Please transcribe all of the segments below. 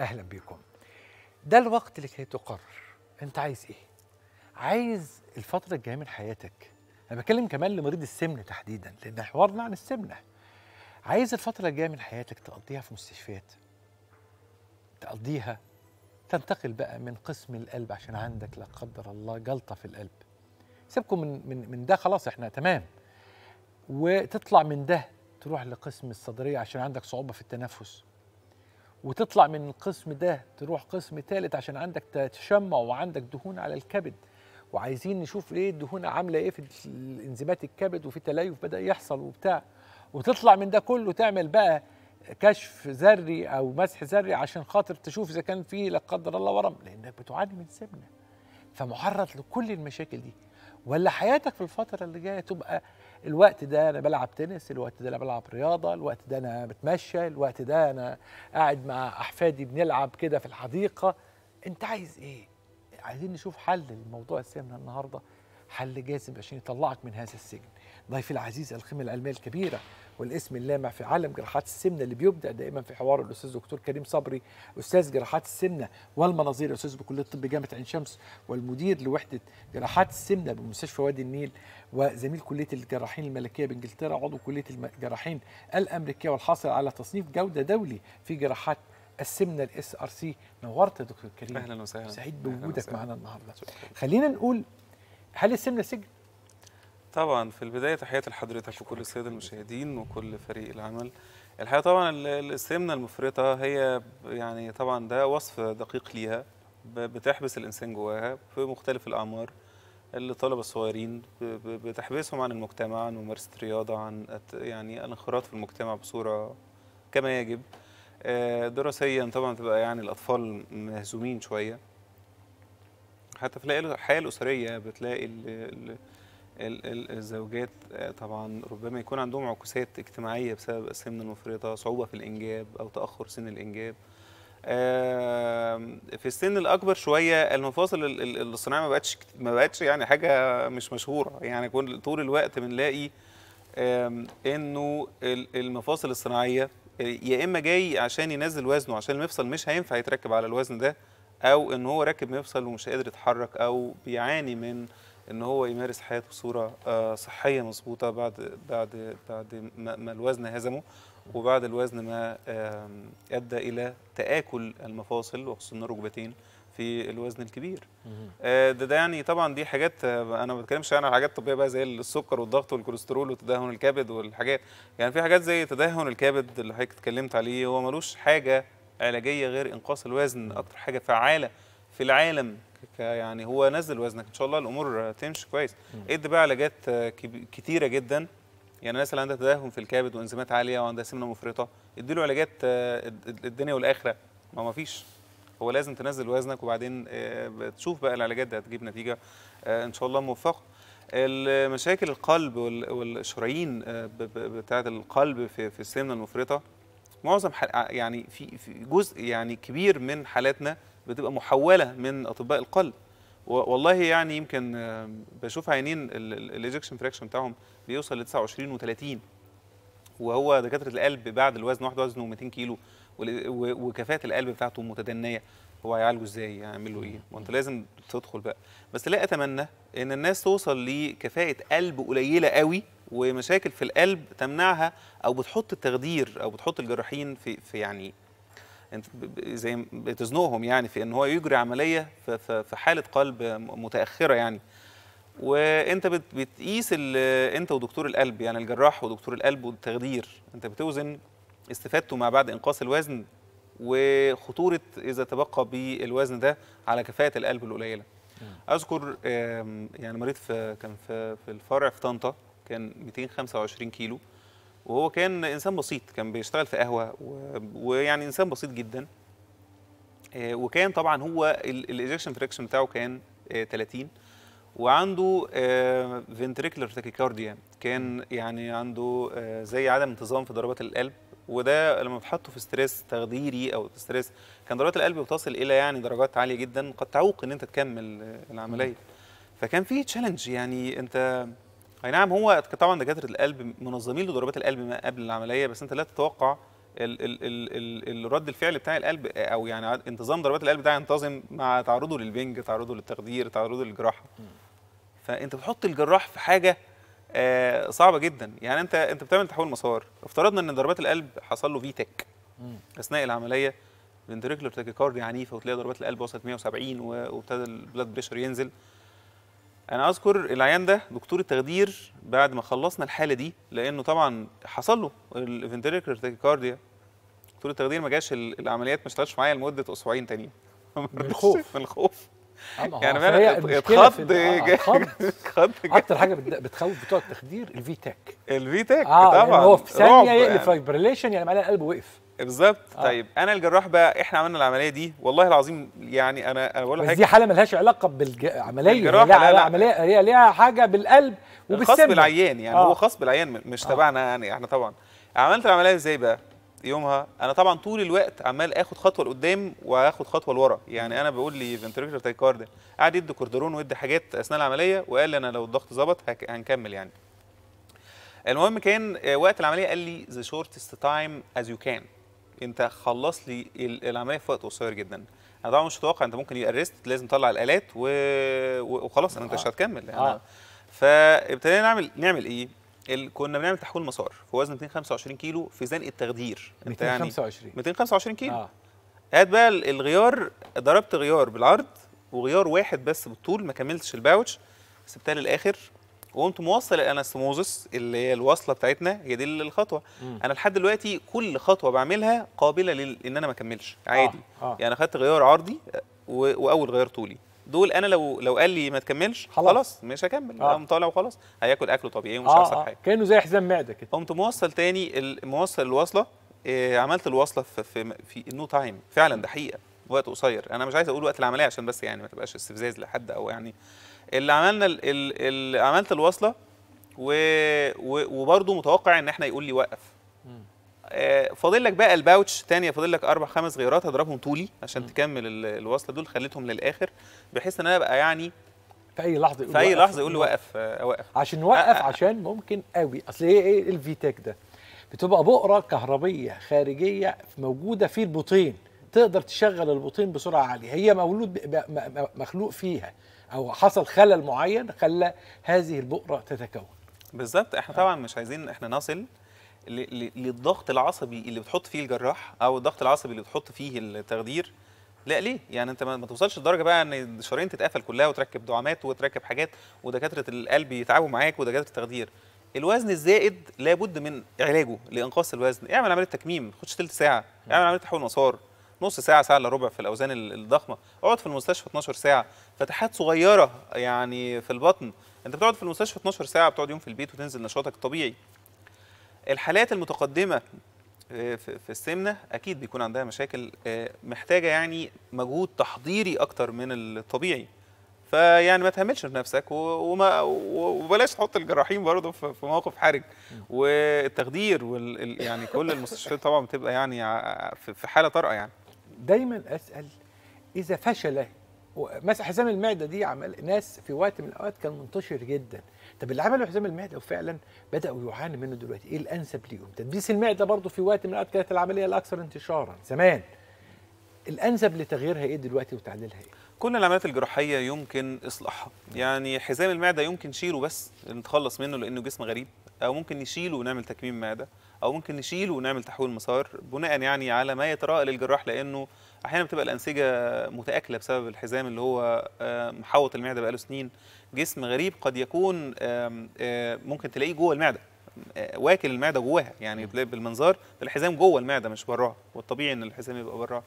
أهلا بيكم ده الوقت لكي تقرر أنت عايز إيه عايز الفترة الجاية من حياتك أنا بتكلم كمان لمريض السمنة تحديدا لأن حوارنا عن السمنة عايز الفترة الجاية من حياتك تقضيها في مستشفيات تقضيها تنتقل بقى من قسم القلب عشان عندك لا قدر الله جلطة في القلب سيبكم من من من ده خلاص احنا تمام وتطلع من ده تروح لقسم الصدرية عشان عندك صعوبة في التنفس وتطلع من القسم ده تروح قسم ثالث عشان عندك تشمع وعندك دهون على الكبد وعايزين نشوف ليه الدهون عامله ايه في انزيمات الكبد وفي تليف بدا يحصل وبتاع وتطلع من ده كله تعمل بقى كشف ذري او مسح ذري عشان خاطر تشوف اذا كان فيه لا قدر الله ورم لانك بتعاني من سمنه فمعرض لكل المشاكل دي ولا حياتك في الفتره اللي جايه تبقى الوقت ده انا بلعب تنس الوقت ده انا بلعب رياضه الوقت ده انا بتمشى الوقت ده انا قاعد مع احفادي بنلعب كده في الحديقه انت عايز ايه عايزين نشوف حل لموضوع السمنه النهارده حل جاذب عشان يطلعك من هذا السجن ضيفي العزيز القيمه العلميه الكبيره والاسم اللامع في عالم جراحات السمنه اللي بيبدع دائما في حوار الاستاذ دكتور كريم صبري استاذ جراحات السمنه والمناظير استاذ بكليه الطب جامعه عين شمس والمدير لوحده جراحات السمنه بمستشفى وادي النيل وزميل كليه الجراحين الملكيه بانجلترا عضو كليه الجراحين الامريكيه والحاصل على تصنيف جوده دولي في جراحات السمنه الاس ار سي نورت يا دكتور كريم اهلا وسهلا سعيد بوجودك معانا النهارده خلينا نقول هل السمنه سجن؟ طبعا في البدايه تحياتي لحضرتك وكل الساده المشاهدين وكل فريق العمل الحقيقه طبعا السمنه المفرطه هي يعني طبعا ده وصف دقيق ليها بتحبس الانسان جواها في مختلف الاعمار الطلبه الصغيرين بتحبسهم عن المجتمع عن ممارسه الرياضه عن يعني الانخراط في المجتمع بصوره كما يجب آه، دراسيا طبعا تبقى يعني الاطفال مهزومين شويه حتى في الحياه الاسريه بتلاقي الـ الـ الـ الزوجات آه، طبعا ربما يكون عندهم عكوسات اجتماعيه بسبب السمنه المفرطه صعوبه في الانجاب او تاخر سن الانجاب في السن الاكبر شويه المفاصل الصناعيه ما بقتش ما بقتش يعني حاجه مش مشهوره يعني كل طول الوقت بنلاقي انه المفاصل الصناعيه آه، يا اما جاي عشان ينزل وزنه عشان المفصل مش هينفع يتركب على الوزن ده او ان هو راكب مفصل ومش قادر يتحرك او بيعاني من ان هو يمارس حياته بصوره آه، صحيه مظبوطه بعد بعد بعد ما الوزن هزمه وبعد الوزن ما ادى الى تاكل المفاصل وخصوصا الركبتين في الوزن الكبير آه، ده, ده يعني طبعا دي حاجات آه، انا ما بتكلمش عن يعني حاجات طبيه بقى زي السكر والضغط والكوليسترول وتدهن الكبد والحاجات يعني في حاجات زي تدهن الكبد اللي حضرتك اتكلمت عليه هو ملوش حاجه علاجيه غير انقاص الوزن اكتر حاجه فعاله في العالم يعني هو نزل وزنك ان شاء الله الامور تمشي كويس ادي بقى علاجات كتيره جدا يعني الناس اللي عندها تدهن في الكبد وانزيمات عاليه وعندها سمنه مفرطه ادي له علاجات الدنيا والاخره ما ما فيش هو لازم تنزل وزنك وبعدين آه، تشوف بقى العلاجات دي هتجيب نتيجه آه، ان شاء الله موفقه مشاكل القلب والشرايين آه، بتاعه القلب في السمنه المفرطه معظم آه، يعني في جزء يعني كبير من حالاتنا بتبقى محوله من اطباء القلب والله يعني يمكن آه، بشوف عينين الايجكشن فراكشن بتاعهم بيوصل ل 29 و30 وهو دكاتره القلب بعد الوزن واحد وزنه 200 كيلو وكفاءه القلب بتاعته متدنيه هو هيعالجه ازاي هيعمل له ايه ما انت لازم تدخل بقى بس لا اتمنى ان الناس توصل لكفاءه قلب قليله قوي ومشاكل في القلب تمنعها او بتحط التخدير او بتحط الجراحين في في يعني انت زي بتزنقهم يعني في ان هو يجري عمليه في حاله قلب متاخره يعني وانت بتقيس انت ودكتور القلب يعني الجراح ودكتور القلب والتخدير انت بتوزن استفادته ما بعد انقاص الوزن وخطوره اذا تبقى بالوزن ده على كفاءه القلب القليله اذكر يعني مريض في كان في الفرع في طنطا كان 225 كيلو وهو كان انسان بسيط كان بيشتغل في قهوه ويعني انسان بسيط جدا آه، وكان طبعا هو الايجكشن فريكشن بتاعه كان 30 آه، وعنده فنتريكلر آه، تاكيكارديا كان يعني عنده زي عدم انتظام في ضربات القلب وده لما بتحطه في ستريس تخديري او ستريس كان ضربات القلب بتصل الى يعني درجات عاليه جدا قد تعوق ان انت تكمل العمليه فكان في تشالنج يعني انت اي نعم هو طبعا دكاتره القلب منظمين لضربات القلب ما قبل العمليه بس انت لا تتوقع ال ال ال ال رد الفعل بتاع القلب او يعني انتظام ضربات القلب ده ينتظم مع تعرضه للبنج تعرضه للتخدير تعرضه للجراحه فانت بتحط الجراح في حاجه آه، صعبه جدا يعني انت انت بتعمل تحويل مسار افترضنا ان ضربات القلب حصل له في تك اثناء العمليه فنتريكولار تاكيكارديا عنيفه وتلاقي ضربات القلب وصلت 170 وابتدى البلاد بريشر ينزل انا اذكر العيان ده دكتور التخدير بعد ما خلصنا الحاله دي لانه طبعا حصل له الفنتريكولار تاكيكارديا دكتور التخدير ما جاش العمليات ما اشتغلش معايا لمده اسبوعين تانيين من الخوف من الخوف آه، يعني انا آه، اتخض اتخض اكتر حاجه بتخوف بتوع التخدير الفي تاك الفي تاك آه طبعا يعني هو في ثانيه يقلب يعني. فايبريليشن يعني معناها القلب وقف بالظبط آه. طيب انا الجراح بقى احنا عملنا العمليه دي والله العظيم يعني انا انا بقول بس دي حاله ملهاش علاقه بالعمليه بالجراحه لا, لا, لا عمليه هي ليها حاجه بالقلب وبالسمنه يعني، آه. خاص بالعيان يعني آه. هو خاص بالعيان مش تبعنا يعني احنا طبعا عملت العمليه ازاي بقى يومها انا طبعا طول الوقت عمال اخد خطوه لقدام واخد خطوه لورا يعني انا بقول لي فنتريكولار تايكارد قعد يدي كوردرون ويدي حاجات اثناء العمليه وقال لي انا لو الضغط ظبط هنكمل يعني المهم كان آه، وقت العمليه قال لي ذا شورتست تايم از يو كان انت خلص لي العمليه في وقت قصير جدا انا طبعا مش متوقع انت ممكن يقرست لازم تطلع الالات و... وخلاص انت مش آه. هتكمل آه. فابتدينا نعمل نعمل ايه كنا بنعمل تحويل مسار في وزن 225 كيلو في زنق التخدير 225 225 يعني كيلو آه. هات بقى الغيار ضربت غيار بالعرض وغيار واحد بس بالطول ما كملتش الباوتش سبتها للاخر وقمت موصل الانستموزس اللي هي الوصله بتاعتنا هي دي الخطوه مم. انا لحد دلوقتي كل خطوه بعملها قابله لان انا ما اكملش عادي آه. آه. يعني اخدت غيار عرضي واول غيار طولي دول انا لو لو قال لي ما تكملش خلاص, خلاص مش هكمل آه. قام طالع وخلاص هياكل اكله طبيعي ومش آه، هيحصل آه. حاجه كانه زي حزام معده كده قمت موصل تاني موصل الوصله إيه عملت الوصله في في, في نو تايم فعلا ده حقيقه وقت قصير انا مش عايز اقول وقت العمليه عشان بس يعني ما تبقاش استفزاز لحد او يعني اللي عملنا اللي عملت الوصله وبرده متوقع ان احنا يقول لي وقف آه، فاضل لك بقى الباوتش تانية فاضل لك اربع خمس غيرات هضربهم طولي عشان م. تكمل الوصله دول خليتهم للاخر بحيث ان انا ابقى يعني في اي لحظه في اي لحظه يقول لي وقف اوقف آه، عشان نوقف آه،, آه عشان ممكن قوي اصل ايه ايه الفيتاك ده بتبقى بؤره كهربيه خارجيه موجوده في البطين تقدر تشغل البطين بسرعه عاليه هي مولود مخلوق فيها او حصل خلل معين خلى هذه البؤره تتكون بالظبط احنا طبعا مش عايزين احنا نصل للضغط العصبي اللي بتحط فيه الجراح او الضغط العصبي اللي بتحط فيه التخدير لا ليه يعني انت ما توصلش لدرجه بقى ان الشرايين تتقفل كلها وتركب دعامات وتركب حاجات ودكاتره القلب يتعبوا معاك ودكاتره التخدير الوزن الزائد لابد من علاجه لانقاص الوزن اعمل عمليه تكميم خدش ثلث ساعه اعمل عمليه تحويل مسار نص ساعه ساعه الا ربع في الاوزان الضخمه اقعد في المستشفى 12 ساعه فتحات صغيره يعني في البطن انت بتقعد في المستشفى 12 ساعه بتقعد يوم في البيت وتنزل نشاطك الطبيعي الحالات المتقدمه آه، في السمنه اكيد بيكون عندها مشاكل آه، محتاجه يعني مجهود تحضيري اكتر من الطبيعي فيعني ما تهملش في نفسك وما وبلاش تحط الجراحين برضه في موقف حرج والتخدير وال يعني كل المستشفيات طبعا بتبقى يعني في حاله طارئه يعني دايما اسال اذا فشل مثلا حزام المعده دي عمل ناس في وقت من الاوقات كان منتشر جدا طب اللي عملوا حزام المعده وفعلا بداوا يعانوا منه دلوقتي ايه الانسب ليهم تدبيس المعده برضه في وقت من الاوقات كانت العمليه الاكثر انتشارا زمان الانسب لتغييرها ايه دلوقتي وتعديلها ايه كل العمليات الجراحيه يمكن اصلاحها يعني حزام المعده يمكن شيله بس نتخلص منه لانه جسم غريب او ممكن نشيله ونعمل تكميم معده او ممكن نشيله ونعمل تحويل مسار بناء يعني على ما يتراءى للجراح لانه احيانا بتبقى الانسجه متاكله بسبب الحزام اللي هو محوط المعده بقاله سنين جسم غريب قد يكون ممكن تلاقيه جوه المعده واكل المعده جواها يعني بالمنظار الحزام جوه المعده مش براها والطبيعي ان الحزام يبقى براها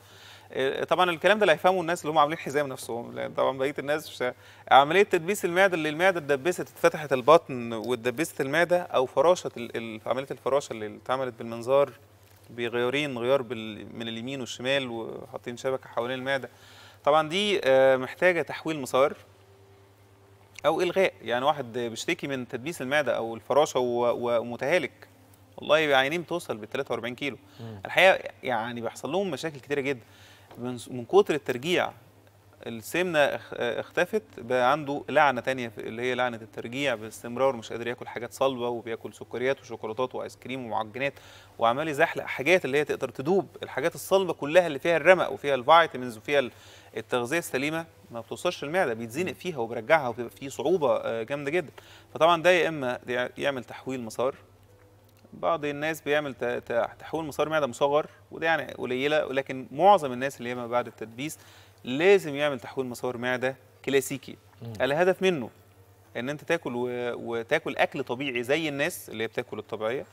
آه، طبعا الكلام ده اللي هيفهمه الناس اللي هم عاملين حزام نفسهم لان طبعا بقيه الناس مش عمليه تدبيس المعده اللي المعده اتدبست اتفتحت البطن واتدبست المعده او فراشه عمليه الفراشه اللي اتعملت بالمنظار بغيارين غيار من اليمين والشمال وحاطين شبكه حوالين المعده طبعا دي آه، محتاجه تحويل مسار او الغاء يعني واحد بيشتكي من تدبيس المعده او الفراشه ومتهالك والله عينيه بتوصل بال 43 كيلو الحقيقه يعني بيحصل لهم مشاكل كتيره جدا من كتر الترجيع السمنه اختفت بقى عنده لعنه تانية اللي هي لعنه الترجيع باستمرار مش قادر ياكل حاجات صلبه وبياكل سكريات وشوكولاتات وايس كريم ومعجنات وعمال يزحلق حاجات اللي هي تقدر تدوب الحاجات الصلبه كلها اللي فيها الرمق وفيها الفيتامينز وفيها التغذيه السليمه ما بتوصلش المعده بيتزنق فيها وبيرجعها وبيبقى فيه صعوبه آه، جامده جدا فطبعا ده يا اما يعمل تحويل مسار بعض الناس بيعمل تحويل مسار معده مصغر وده يعني قليله ولكن معظم الناس اللي هي ما بعد التدبيس لازم يعمل تحويل مسار معده كلاسيكي الهدف منه ان انت تاكل وتاكل اكل طبيعي زي الناس اللي هي بتاكل الطبيعيه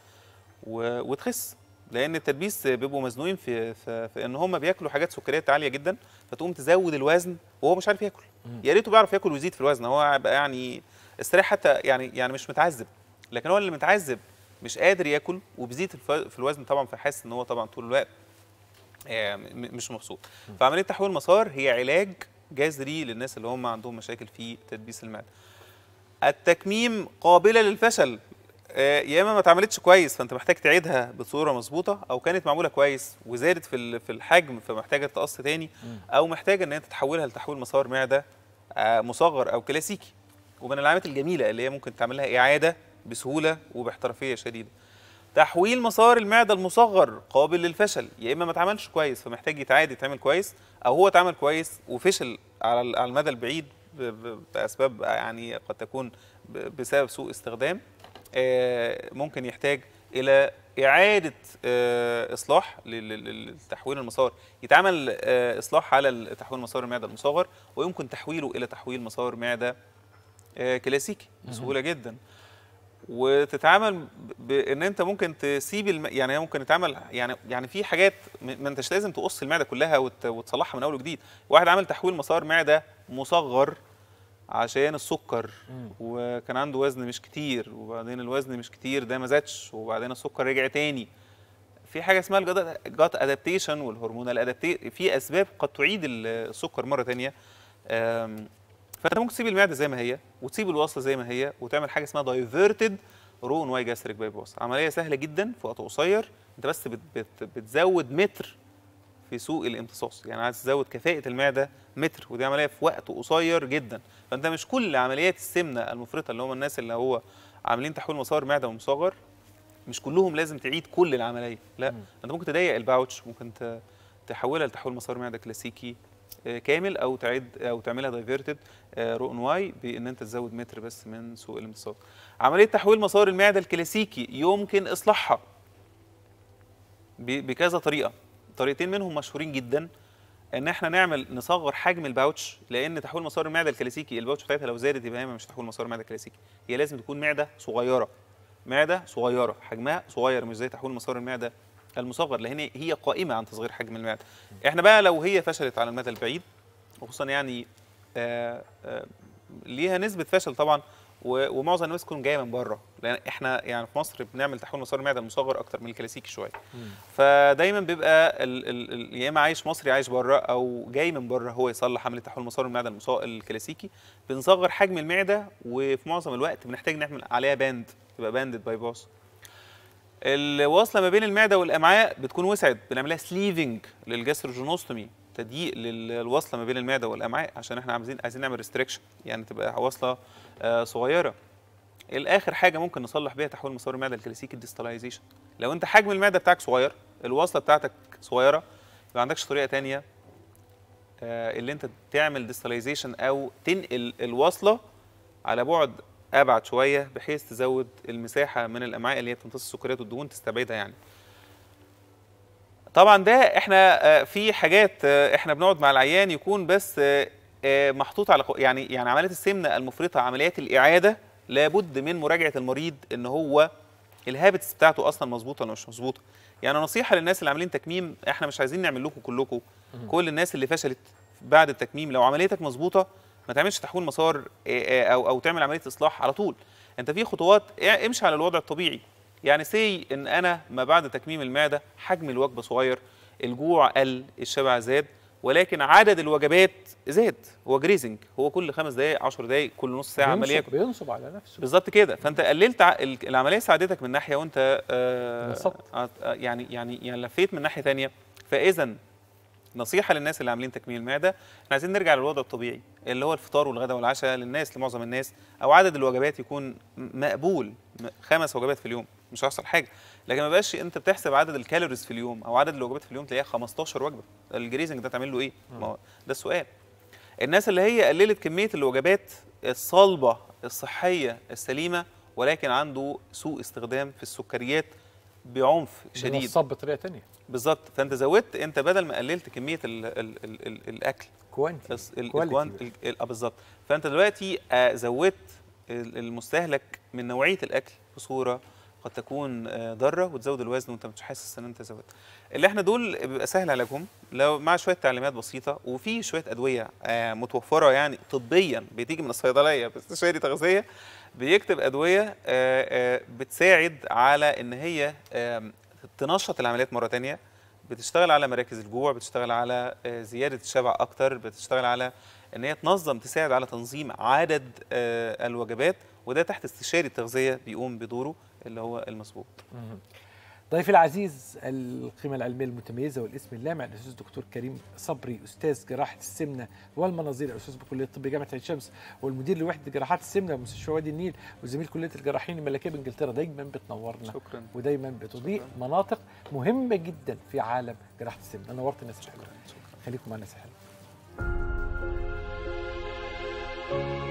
وتخس لان التدبيس بيبقوا مزنوقين في... في في ان هم بياكلوا حاجات سكريات عاليه جدا فتقوم تزود الوزن وهو مش عارف ياكل يا ريته بيعرف ياكل ويزيد في الوزن هو بقى يعني استريح حتى يعني يعني مش متعذب لكن هو اللي متعذب مش قادر ياكل وبزيد في الوزن طبعا فحاسس ان هو طبعا طول الوقت آه، مش مبسوط فعمليه تحويل المسار هي علاج جذري للناس اللي هم عندهم مشاكل في تدبيس المعده التكميم قابله للفشل آه، يا اما ما اتعملتش كويس فانت محتاج تعيدها بصوره مظبوطه او كانت معموله كويس وزادت في في الحجم فمحتاجه تقص تاني او محتاجه ان انت تحولها لتحويل مسار معده آه، مصغر او كلاسيكي ومن العلامات الجميله اللي هي ممكن تعملها اعاده بسهوله وباحترافيه شديده تحويل مسار المعده المصغر قابل للفشل يا اما ما اتعملش كويس فمحتاج يتعاد يتعمل كويس او هو اتعمل كويس وفشل على على المدى البعيد باسباب يعني قد تكون بسبب سوء استخدام آه، ممكن يحتاج الى اعاده آه، اصلاح لتحويل المسار يتعمل آه، اصلاح على تحويل مسار المعده المصغر ويمكن تحويله الى تحويل مسار معده كلاسيكي بسهوله جدا وتتعامل بان انت ممكن تسيب الم... يعني ممكن تتعامل يعني يعني في حاجات ما انتش لازم تقص المعده كلها وت... وتصلحها من اول وجديد واحد عامل تحويل مسار معده مصغر عشان السكر مم. وكان عنده وزن مش كتير وبعدين الوزن مش كتير ده ما زادش وبعدين السكر رجع تاني في حاجه اسمها الجات ادابتيشن والهرمونال ادابتيشن في اسباب قد تعيد السكر مره ثانيه فانت ممكن تسيب المعده زي ما هي وتسيب الوصل زي ما هي وتعمل حاجه اسمها دايفرتد رون واي جاستريك باي باس عمليه سهله جدا في وقت قصير انت بس بت بت بتزود متر في سوق الامتصاص يعني عايز تزود كفاءه المعده متر ودي عمليه في وقت قصير جدا فانت مش كل عمليات السمنه المفرطه اللي هم الناس اللي هو عاملين تحويل مسار معده ومصغر مش كلهم لازم تعيد كل العمليه لا م. انت ممكن تضيق الباوتش ممكن تحولها لتحويل مسار معده كلاسيكي آه، كامل او تعيد او تعملها دايفيرتد آه، رؤن واي بان انت تزود متر بس من سوق الامتصاص. عمليه تحويل مسار المعده الكلاسيكي يمكن اصلاحها بكذا طريقه طريقتين منهم مشهورين جدا ان احنا نعمل نصغر حجم الباوتش لان تحويل مسار المعده الكلاسيكي الباوتش بتاعتها لو زادت يبقى هي مش تحويل مسار المعده الكلاسيكي هي لازم تكون معده صغيره معده صغيره حجمها صغير مش زي تحويل مسار المعده المصغر لان هي قائمه عن تصغير حجم المعده احنا بقى لو هي فشلت على المدى البعيد وخصوصا يعني آآ آه، آآ آه، ليها نسبه فشل طبعا ومعظم الناس تكون جايه من بره لان احنا يعني في مصر بنعمل تحويل مسار المعده المصغر اكتر من الكلاسيكي شويه فدايما بيبقى يا اما عايش مصري عايش بره او جاي من بره هو يصلح عمليه تحويل مسار المعده الكلاسيكي بنصغر حجم المعده وفي معظم الوقت بنحتاج نعمل عليها باند تبقى باندد باي باس الواصله ما بين المعده والامعاء بتكون وسعت بنعملها سليفنج للجاستروجينوستومي تضييق للوصله ما بين المعده والامعاء عشان احنا عايزين عايزين نعمل ريستريكشن يعني تبقى واصله آه، صغيره الاخر حاجه ممكن نصلح بيها تحويل مسار المعده الكلاسيكي الديستاليزيشن لو انت حجم المعده بتاعك صغير الوصله بتاعتك صغيره ما عندكش طريقه تانية آه، اللي انت تعمل ديستاليزيشن او تنقل الوصله على بعد ابعد شويه بحيث تزود المساحه من الامعاء اللي هي بتمتص السكريات والدهون تستبعدها يعني طبعا ده احنا آه، في حاجات آه، احنا بنقعد مع العيان يكون بس آه، محطوط على يعني يعني عمليه السمنه المفرطه عمليات الاعاده لابد من مراجعه المريض ان هو الهابتس بتاعته اصلا مظبوطه ولا مش مظبوطه يعني نصيحه للناس اللي عاملين تكميم احنا مش عايزين نعمل لكم كلكم كل الناس اللي فشلت بعد التكميم لو عمليتك مظبوطه ما تعملش تحويل مسار آه، آه، او او تعمل عمليه اصلاح على طول انت في خطوات إيه، امشي على الوضع الطبيعي يعني سي ان انا ما بعد تكميم المعده حجم الوجبه صغير الجوع قل الشبع زاد ولكن عدد الوجبات زاد هو جريزنج هو كل خمس دقائق 10 دقائق كل نص ساعه عمليه بينصب على نفسه بالظبط كده فانت قللت العمليه ساعدتك من ناحيه وانت آه،, آه يعني يعني يعني لفيت من ناحيه ثانيه فاذا نصيحه للناس اللي عاملين تكميل المعده احنا عايزين نرجع للوضع الطبيعي اللي هو الفطار والغداء والعشاء للناس لمعظم الناس او عدد الوجبات يكون مقبول خمس وجبات في اليوم مش هيحصل حاجه لكن ما بقاش انت بتحسب عدد الكالوريز في اليوم او عدد الوجبات في اليوم تلاقيها 15 وجبه الجريزنج ده تعمل له ايه ما هو ده السؤال الناس اللي هي قللت كميه الوجبات الصلبه الصحيه السليمه ولكن عنده سوء استخدام في السكريات بعنف شديد بنصاب بطريقه ثانيه بالظبط فانت زودت انت بدل ما قللت كميه الـ الـ الـ الـ الاكل كوانتي آه، بالظبط فانت دلوقتي آه، زودت المستهلك من نوعيه الاكل بصوره قد تكون آه، ضاره وتزود الوزن وانت مش حاسس ان انت زودت اللي احنا دول بيبقى سهل علاجهم لو مع شويه تعليمات بسيطه وفي شويه ادويه متوفره يعني طبيا بتيجي من الصيدليه بس شويه تغذيه بيكتب ادويه آه، آه، بتساعد على ان هي تنشط العمليات مره ثانيه بتشتغل على مراكز الجوع بتشتغل على آه، زياده الشبع اكتر بتشتغل على ان هي تنظم تساعد على تنظيم عدد الوجبات وده تحت استشاري التغذيه بيقوم بدوره اللي هو المسبوق ضيفي العزيز القيمة العلمية المتميزة والاسم اللامع الأستاذ الدكتور كريم صبري أستاذ جراحة السمنة والمناظير أستاذ بكلية الطب جامعة عين شمس والمدير لوحدة جراحات السمنة بمستشفى وادي النيل وزميل كلية الجراحين الملكية بإنجلترا دايما بتنورنا شكرا ودايما بتضيء شكرا. مناطق مهمة جدا في عالم جراحة السمنة نورت الناس الحلوة خليكم معنا سهل thank you